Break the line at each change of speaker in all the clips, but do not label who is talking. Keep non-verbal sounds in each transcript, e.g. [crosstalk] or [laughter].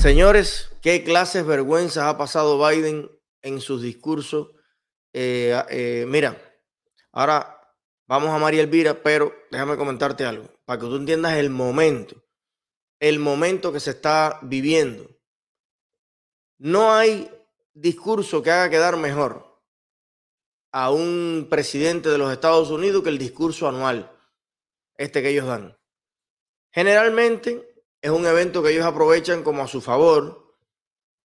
Señores, qué clases vergüenzas ha pasado Biden en sus discursos. Eh, eh, mira, ahora vamos a María Elvira, pero déjame comentarte algo, para que tú entiendas el momento, el momento que se está viviendo. No hay discurso que haga quedar mejor a un presidente de los Estados Unidos que el discurso anual, este que ellos dan. Generalmente es un evento que ellos aprovechan como a su favor,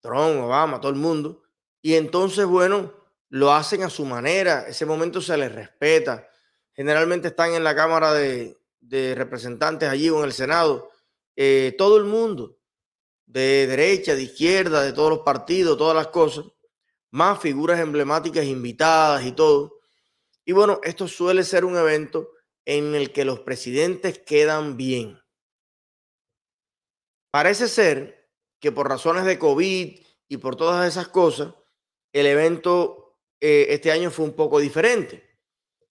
Trump, Obama, todo el mundo, y entonces, bueno, lo hacen a su manera, ese momento se les respeta. Generalmente están en la Cámara de, de Representantes allí o en el Senado, eh, todo el mundo, de derecha, de izquierda, de todos los partidos, todas las cosas, más figuras emblemáticas invitadas y todo. Y bueno, esto suele ser un evento en el que los presidentes quedan bien. Parece ser que por razones de COVID y por todas esas cosas, el evento eh, este año fue un poco diferente.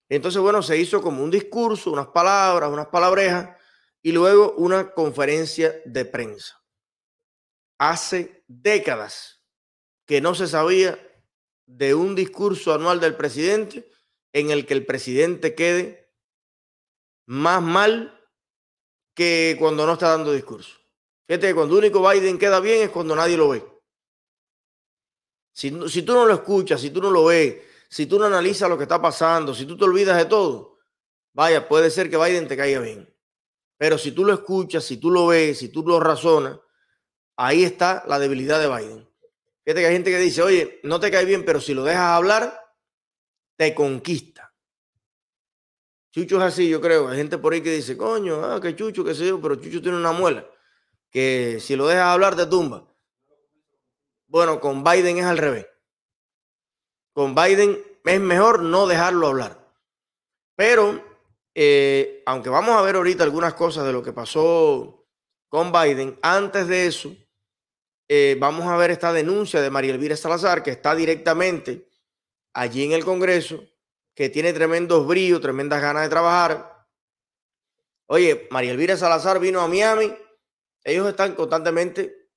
Entonces, bueno, se hizo como un discurso, unas palabras, unas palabrejas y luego una conferencia de prensa. Hace décadas que no se sabía de un discurso anual del presidente en el que el presidente quede más mal que cuando no está dando discurso. Fíjate que cuando único Biden queda bien es cuando nadie lo ve. Si, tú no lo escuchas, si tú no lo ves, si tú no analizas lo que está pasando, si tú te olvidas de todo, vaya, puede ser que Biden te caiga bien. Pero si tú lo escuchas, si tú lo ves, si tú lo razonas, ahí está la debilidad de Biden. Fíjate que hay gente que dice, oye, no te cae bien, pero si lo dejas hablar, te conquista. Chucho es así, yo creo. Hay gente por ahí que dice, coño, ah, que Chucho, qué sé yo, pero Chucho tiene una muela que si lo dejas hablar te tumba. Bueno, con Biden es al revés. Con Biden es mejor no dejarlo hablar. Pero, eh, aunque vamos a ver ahorita algunas cosas de lo que pasó con Biden, antes de eso, eh, vamos a ver esta denuncia de María Elvira Salazar, que está directamente allí en el Congreso, que tiene tremendos bríos, tremendas ganas de trabajar. Oye, María Elvira Salazar vino a Miami ellos están constantemente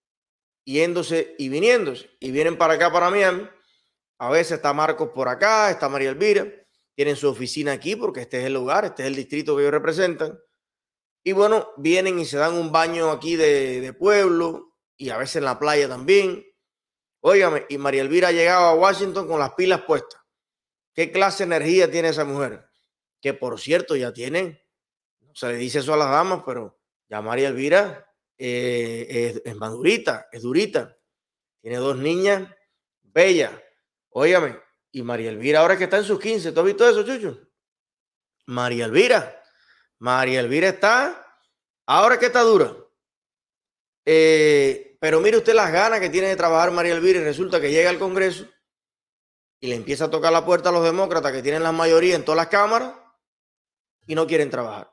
yéndose y viniéndose. Y vienen para acá, para Miami. A veces está Marcos por acá, está María Elvira. Tienen su oficina aquí porque este es el lugar, este es el distrito que ellos representan. Y bueno, vienen y se dan un baño aquí de, pueblo y a veces en la playa también. Óigame, y María Elvira ha llegado a Washington con las pilas puestas. ¿Qué clase de energía tiene esa mujer? Que por cierto ya tiene, se le dice eso a las damas, pero ya María Elvira eh, es, madurita, es durita. Tiene dos niñas bella Óigame, y María Elvira, ahora que está en sus 15, ¿tú has visto eso, Chucho? María Elvira. María Elvira está, ahora que está dura. Eh, pero mire usted las ganas que tiene de trabajar María Elvira y resulta que llega al Congreso y le empieza a tocar la puerta a los demócratas que tienen la mayoría en todas las cámaras y no quieren trabajar.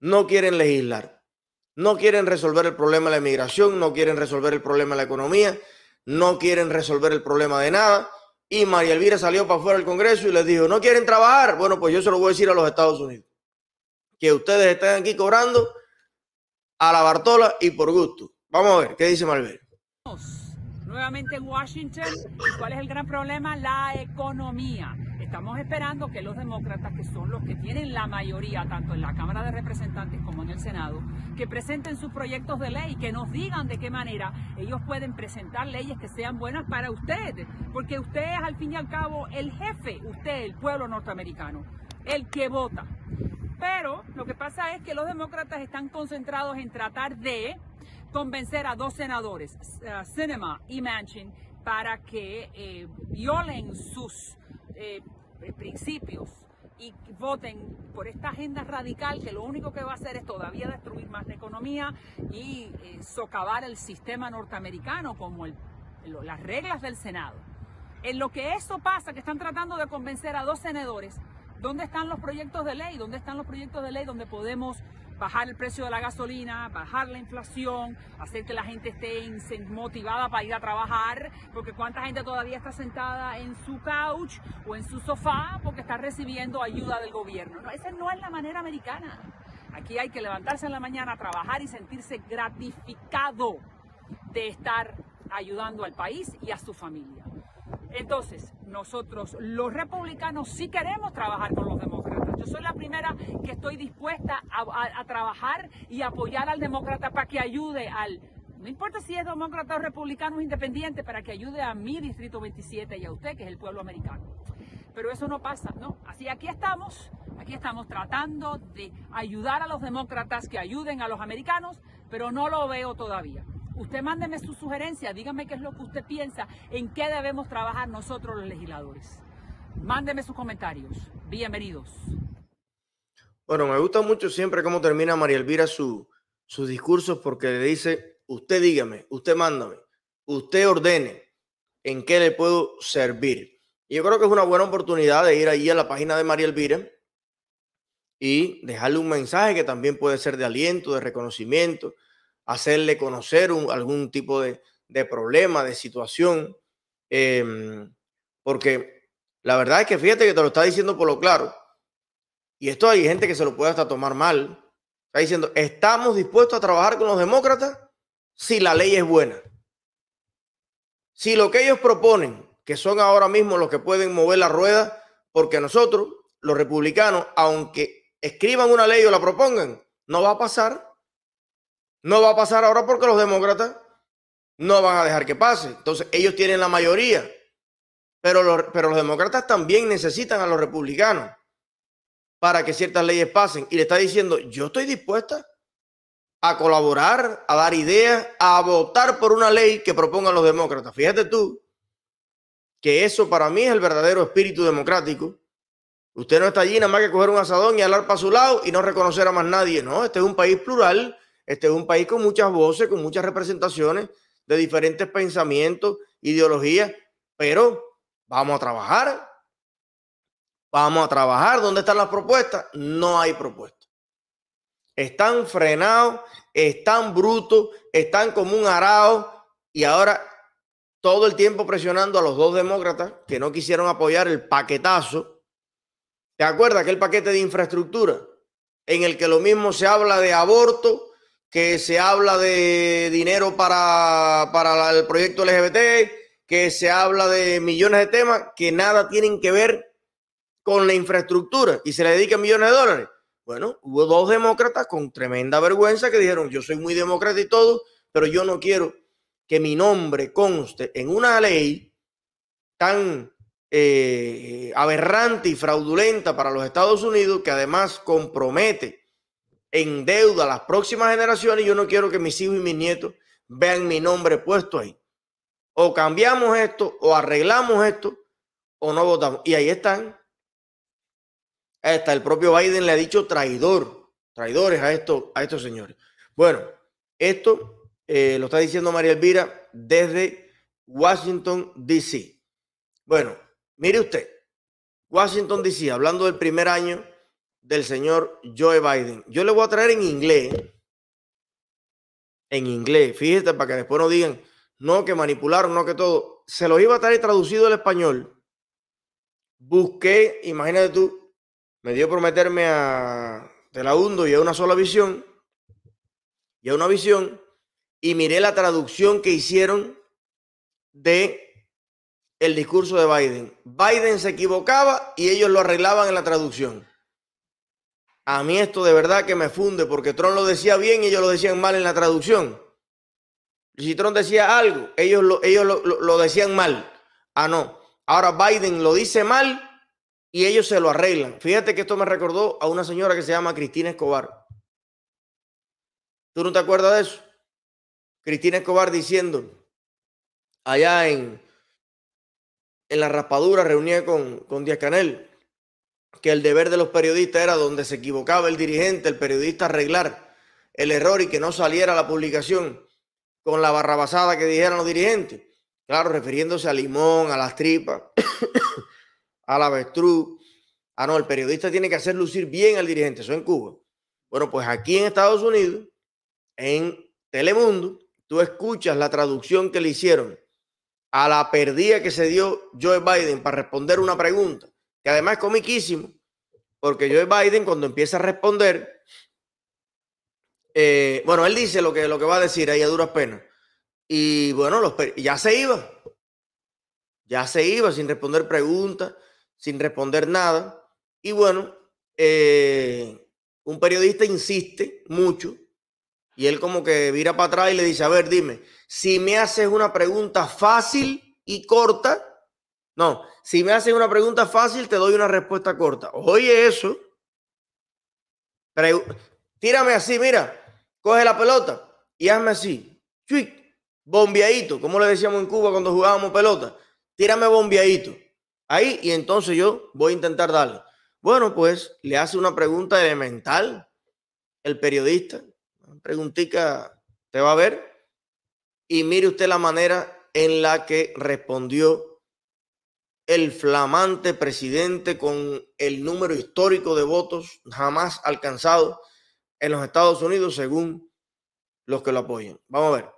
No quieren legislar. No quieren resolver el problema de la inmigración, no quieren resolver el problema de la economía, no quieren resolver el problema de nada. Y María Elvira salió para afuera del Congreso y les dijo, no quieren trabajar. Bueno, pues yo se lo voy a decir a los Estados Unidos. Que ustedes están aquí cobrando a la Bartola y por gusto. Vamos a ver, ¿qué dice Malver?
Nuevamente en Washington, ¿cuál es el gran problema? La economía. Estamos esperando que los demócratas, que son los que tienen la mayoría tanto en la Cámara de Representantes como en el Senado, que presenten sus proyectos de ley, que nos digan de qué manera ellos pueden presentar leyes que sean buenas para ustedes. porque usted es al fin y al cabo el jefe, usted, el pueblo norteamericano, el que vota. Pero lo que pasa es que los demócratas están concentrados en tratar de convencer a dos senadores, Cinema y Manchin, para que eh, violen sus eh, eh, principios y voten por esta agenda radical que lo único que va a hacer es todavía destruir más la economía y eh, socavar el sistema norteamericano como el, las reglas del Senado. En lo que eso pasa, que están tratando de convencer a dos senadores, ¿dónde están los proyectos de ley? ¿Dónde están los proyectos de ley donde podemos bajar el precio de la gasolina, bajar la inflación, hacer que la gente esté motivada para ir a trabajar, porque cuánta gente todavía está sentada en su couch o en su sofá porque está recibiendo ayuda del gobierno. esa no es la manera americana. Aquí hay que levantarse en la mañana, trabajar y sentirse gratificado de estar ayudando al país y a su familia. Entonces, nosotros los republicanos sí queremos trabajar con los demócratas yo soy la primera que estoy dispuesta a, trabajar y apoyar al demócrata para que ayude al no importa si es demócrata o republicano o independiente, para que ayude a mi distrito 27 y a usted, que es el pueblo americano. Pero eso no pasa, ¿no? Así aquí estamos, aquí estamos tratando de ayudar a los demócratas que ayuden a los americanos, pero no lo veo todavía. Usted mándeme su sugerencia, dígame qué es lo que usted piensa, en qué debemos trabajar nosotros los legisladores. Mándeme sus comentarios. Bienvenidos.
Bueno, me gusta mucho siempre cómo termina María Elvira su, sus discursos porque le dice, usted dígame, usted mándame, usted ordene en qué le puedo servir. Y yo creo que es una buena oportunidad de ir ahí a la página de María Elvira y dejarle un mensaje que también puede ser de aliento, de reconocimiento, hacerle conocer algún tipo de, problema, de situación, em, porque la verdad es que fíjate que te lo está diciendo por lo claro. Y esto hay gente que se lo puede hasta tomar mal. Está diciendo, estamos dispuestos a trabajar con los demócratas si la ley es buena. Si lo que ellos proponen, que son ahora mismo los que pueden mover la rueda, porque nosotros, los republicanos, aunque escriban una ley o la propongan, no va a pasar. No va a pasar ahora porque los demócratas no van a dejar que pase. Entonces ellos tienen la mayoría pero los, demócratas también necesitan a los republicanos para que ciertas leyes pasen. Y le está diciendo, yo estoy dispuesta a colaborar, a dar ideas, a votar por una ley que propongan los demócratas. Fíjate tú que eso para mí es el verdadero espíritu democrático. Usted no está allí nada más que coger un asadón y hablar para su lado y no reconocer a más nadie. No, este es un país plural, este es un país con muchas voces, con muchas representaciones de diferentes pensamientos, ideologías, pero Vamos a trabajar. Vamos a trabajar. ¿Dónde están las propuestas? No hay propuestas. Están frenados, están brutos, están como un arao y ahora todo el tiempo presionando a los dos demócratas que no quisieron apoyar el paquetazo. ¿Te acuerdas aquel paquete de infraestructura en el que lo mismo se habla de aborto, que se habla de dinero para, para el proyecto LGBT, que se habla de millones de temas que nada tienen que ver con la infraestructura y se le dedican millones de dólares. Bueno, hubo dos demócratas con tremenda vergüenza que dijeron, yo soy muy demócrata y todo, pero yo no quiero que mi nombre conste en una ley tan eh, aberrante y fraudulenta para los Estados Unidos, que además compromete en deuda a las próximas generaciones, yo no quiero que mis hijos y mis nietos vean mi nombre puesto ahí o cambiamos esto, o arreglamos esto, o no votamos. Y ahí están. Hasta el propio Biden le ha dicho traidor, traidores a, esto, a estos señores. Bueno, esto eh, lo está diciendo María Elvira desde Washington, D.C. Bueno, mire usted, Washington, D.C., hablando del primer año del señor Joe Biden. Yo le voy a traer en inglés, en inglés, fíjate para que después no digan, no que manipularon, no que todo. Se los iba a traer traducido al español. Busqué, imagínate tú, me dio por meterme a Telaundo y a una sola visión, y a una visión, y miré la traducción que hicieron de el discurso de Biden. Biden se equivocaba y ellos lo arreglaban en la traducción. A mí esto de verdad que me funde porque Trump lo decía bien y ellos lo decían mal en la traducción. Citrón decía algo, ellos, lo, ellos lo, decían mal. Ah, no. Ahora Biden lo dice mal y ellos se lo arreglan. Fíjate que esto me recordó a una señora que se llama Cristina Escobar. ¿Tú no te acuerdas de eso? Cristina Escobar diciendo allá en, en la raspadura reunía con, con Díaz Canel que el deber de los periodistas era donde se equivocaba el dirigente, el periodista arreglar el error y que no saliera la publicación con la barrabasada que dijeron los dirigentes. Claro, refiriéndose a Limón, a las tripas, [coughs] a la avestruz. Ah, no, el periodista tiene que hacer lucir bien al dirigente, eso en Cuba. Bueno, pues aquí en Estados Unidos, en Telemundo, tú escuchas la traducción que le hicieron a la perdida que se dio Joe Biden para responder una pregunta, que además es comiquísimo, porque Joe Biden cuando empieza a responder, eh, bueno, él dice lo que, lo que va a decir ahí a duras penas. Y bueno, los, ya se iba. Ya se iba sin responder preguntas, sin responder nada. Y bueno, eh, un periodista insiste mucho y él como que vira para atrás y le dice, a ver, dime, si me haces una pregunta fácil y corta, no, si me haces una pregunta fácil, te doy una respuesta corta. Oye eso. tírame así, mira, Coge la pelota y hazme así. Chuic, bombeadito, como le decíamos en Cuba cuando jugábamos pelota. Tírame bombeadito. Ahí y entonces yo voy a intentar darle. Bueno, pues le hace una pregunta elemental el periodista. preguntica te va a ver. Y mire usted la manera en la que respondió el flamante presidente con el número histórico de votos jamás alcanzado en los Estados Unidos según los que lo apoyan. Vamos a ver.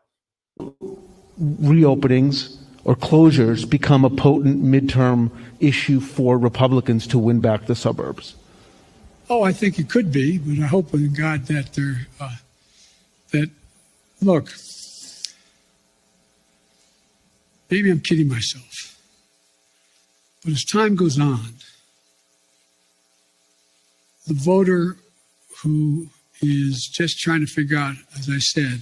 Reopenings or closures become a potent midterm issue for Republicans to win back the suburbs. Oh, I think it could be, but I hope in God that they're uh, that look. Maybe I'm kidding myself, but as time goes on, the voter who is just trying to figure out, as I said,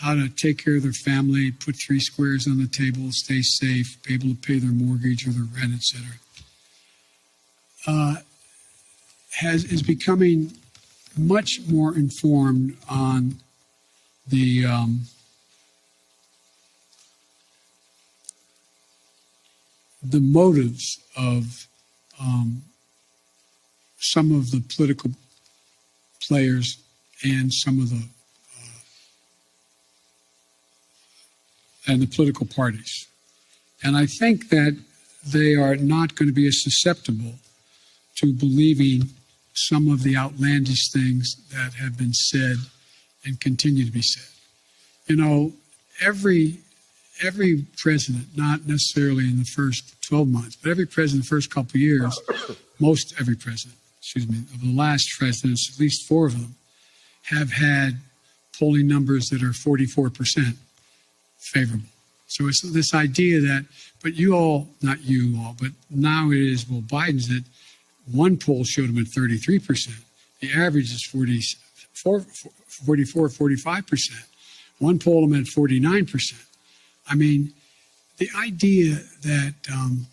how to take care of their family, put three squares on the table, stay safe, be able to pay their mortgage or their rent, etc. Uh, has is becoming much more informed on the um, the motives of um, some of the political players and some of the uh, and the political parties. And I think that they are not going to be as susceptible to believing some of the outlandish things that have been said and continue to be said. You know, every every president, not necessarily in the first 12 months, but every president the first couple years, most every president excuse me, of the last presidents, at least four of them, have had polling numbers that are 44% favorable. So it's this idea that, but you all, not you all, but now it is, well, Biden's that one poll showed him at 33%. The average is 44, 45%. One poll him at 49%. I mean, the idea that um,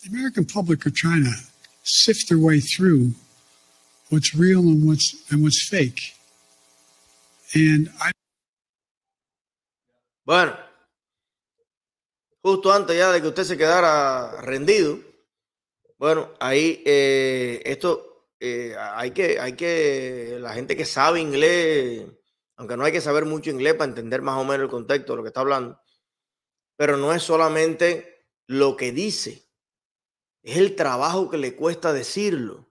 The American public are trying sift their way through what's real and what's and what's fake.
Bueno, justo antes ya de que usted se quedara rendido, bueno, ahí eh, esto eh, hay que hay que la gente que sabe inglés, aunque no hay que saber mucho inglés para entender más o menos el contexto de lo que está hablando, pero no es solamente lo que dice es el trabajo que le cuesta decirlo.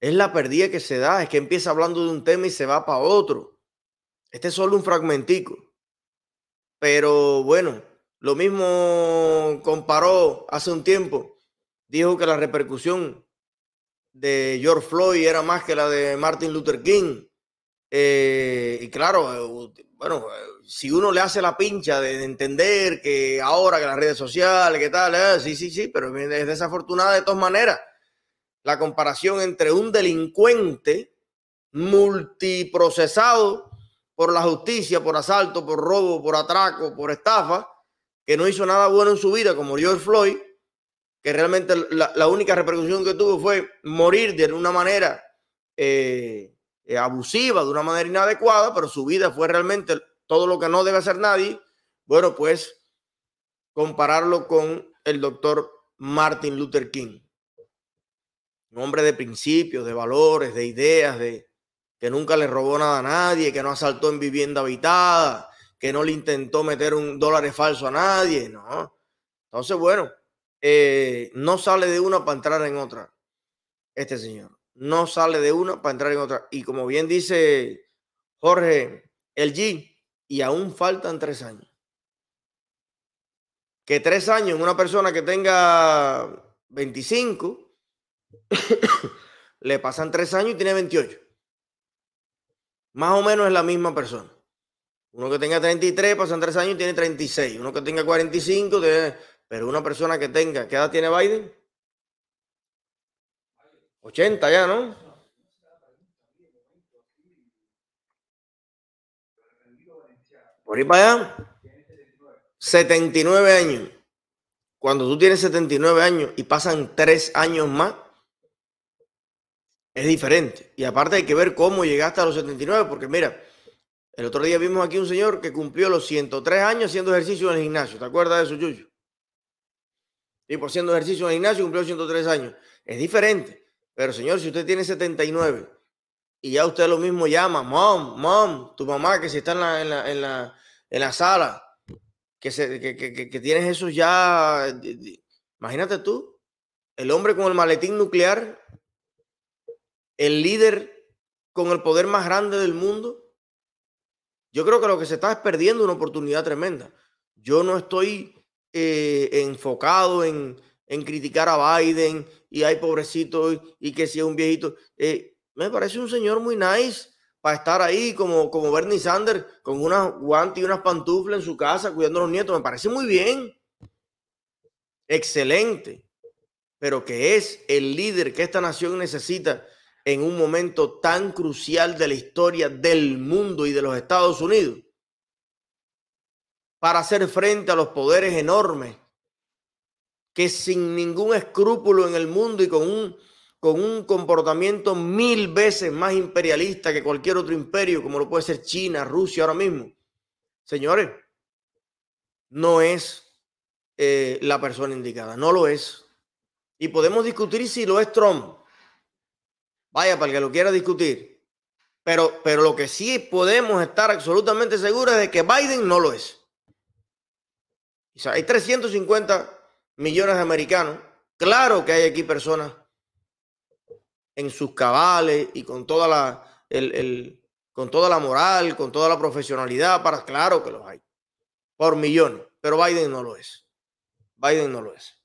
Es la pérdida que se da, es que empieza hablando de un tema y se va para otro. Este es solo un fragmentico. Pero bueno, lo mismo comparó hace un tiempo. Dijo que la repercusión de George Floyd era más que la de Martin Luther King. Eh, y claro, bueno, si uno le hace la pincha de entender que ahora que las redes sociales, que tal, eh, sí, sí, sí, pero es desafortunada de todas maneras la comparación entre un delincuente multiprocesado por la justicia, por asalto, por robo, por atraco, por estafa, que no hizo nada bueno en su vida, como George Floyd, que realmente la, única repercusión que tuvo fue morir de una manera eh, eh, abusiva, de una manera inadecuada, pero su vida fue realmente todo lo que no debe hacer nadie, bueno, pues compararlo con el doctor Martin Luther King. Un hombre de principios, de valores, de ideas, de que nunca le robó nada a nadie, que no asaltó en vivienda habitada, que no le intentó meter un dólar falso a nadie, ¿no? Entonces, bueno, eh, no sale de una para entrar en otra, este señor no sale de una para entrar en otra. Y como bien dice Jorge, el G, y aún faltan tres años. Que tres años, una persona que tenga 25, [coughs] le pasan tres años y tiene 28. Más o menos es la misma persona. Uno que tenga 33, pasan tres años y tiene 36. Uno que tenga 45, pero una persona que tenga, ¿qué edad tiene Biden? 80 ya, ¿no? Por ir para allá, 79 años. Cuando tú tienes 79 años y pasan 3 años más, es diferente. Y aparte hay que ver cómo llegaste a los 79, porque mira, el otro día vimos aquí un señor que cumplió los 103 años haciendo ejercicio en el gimnasio. ¿Te acuerdas de eso, Yuyo? por pues, haciendo ejercicio en el gimnasio cumplió 103 años. Es diferente. Pero señor, si usted tiene 79 y ya usted lo mismo llama, mom, mom, tu mamá que si está en la, en la, en la, sala, que, se, que, tienes eso ya, imagínate tú, el hombre con el maletín nuclear, el líder con el poder más grande del mundo. Yo creo que lo que se está es perdiendo una oportunidad tremenda. Yo no estoy eh, enfocado en, en criticar a Biden y hay pobrecito y, que si es un viejito. Eh, me parece un señor muy nice para estar ahí como, como Bernie Sanders con unas guantes y unas pantuflas en su casa cuidando a los nietos. Me parece muy bien. Excelente. Pero que es el líder que esta nación necesita en un momento tan crucial de la historia del mundo y de los Estados Unidos para hacer frente a los poderes enormes que sin ningún escrúpulo en el mundo y con un, con un comportamiento mil veces más imperialista que cualquier otro imperio, como lo puede ser China, Rusia ahora mismo. Señores, no es eh, la persona indicada, no lo es. Y podemos discutir si lo es Trump. Vaya, para el que lo quiera discutir. Pero, pero lo que sí podemos estar absolutamente seguros es de que Biden no lo es. O hay 350 millones de americanos. Claro que hay aquí personas en sus cabales y con toda la, el, con toda la moral, con toda la profesionalidad, para claro que los hay, por millones, pero Biden no lo es. Biden no lo es.